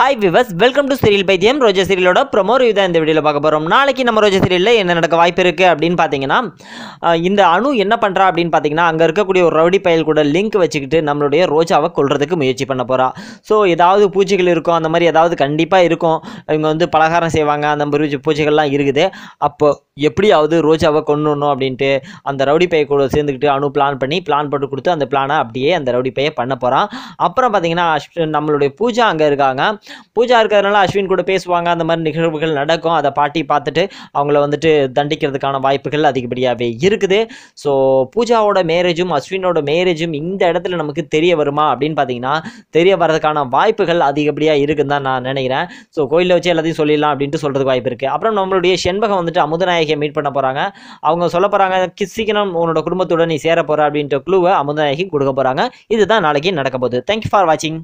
hi viewers welcome to serial பைத்தியம் Roja சீரியலோட promo review தான் இந்த வீடியோவில் பார்க்க போகிறோம் நாளைக்கு நம்ம ரோஜா சீரியலில் என்ன நடக்க வாய்ப்பு இருக்குது அப்படின்னு பார்த்தீங்கன்னா இந்த அணு என்ன பண்ணுறா அப்படின்னு பார்த்தீங்கன்னா அங்கே இருக்கக்கூடிய ஒரு ரவுடி பயல் கூட லிங்க் வச்சுக்கிட்டு நம்மளுடைய ரோஜாவை கொள்றதுக்கு முயற்சி பண்ண போகிறா ஸோ ஏதாவது பூச்சிகள் இருக்கும் அந்த மாதிரி ஏதாவது கண்டிப்பாக இருக்கும் இவங்க வந்து பலகாரம் செய்வாங்க அந்த மாதிரி பூச்சிகள்லாம் இருக்குது அப்போது எப்படியாவது ரோஜாவை கொண்டுணும் அப்படின்ட்டு அந்த ரவுடி பைய கூட சேர்ந்துக்கிட்டு அணு பிளான் பண்ணி பிளான் போட்டு கொடுத்து அந்த பிளானை அப்படியே அந்த ரவுடி பைய பண்ண போகிறான் அப்புறம் பார்த்தீங்கன்னா நம்மளுடைய பூஜா அங்கே இருக்காங்க பூஜா இருக்கிறதுனால அஸ்வின் கூட பேசுவாங்க அந்த மாதிரி நிகழ்வுகள் நடக்கும் அதை பாட்டி பார்த்துட்டு அவங்கள வந்துட்டு தண்டிக்கிறதுக்கான வாய்ப்புகள் அதிகப்படியாகவே இருக்குது ஸோ பூஜாவோட மேரேஜும் அஸ்வினோட மேரேஜும் இந்த இடத்துல நமக்கு தெரிய வருமா அப்படின்னு பார்த்தீங்கன்னா தெரிய வரதுக்கான வாய்ப்புகள் அதிகப்படியாக இருக்குதுன்னு தான் நான் நினைக்கிறேன் ஸோ கோயிலில் வச்சு எல்லாத்தையும் சொல்லிடலாம் அப்படின்ட்டு சொல்கிறதுக்கு வாய்ப்பு இருக்குது அப்புறம் நம்மளுடைய செண்பகம் வந்துட்டு அமுதநாயகி அமுதநாயகியை மீட் பண்ண போகிறாங்க அவங்க சொல்ல போகிறாங்க சீக்கிரம் உன்னோட குடும்பத்துடன் நீ சேர போகிற அப்படின்ற க்ளூவை அமுதநாயகி கொடுக்க போகிறாங்க இதுதான் நாளைக்கு நடக்க போகுது தேங்க்யூ ஃபார் வாட்சிங்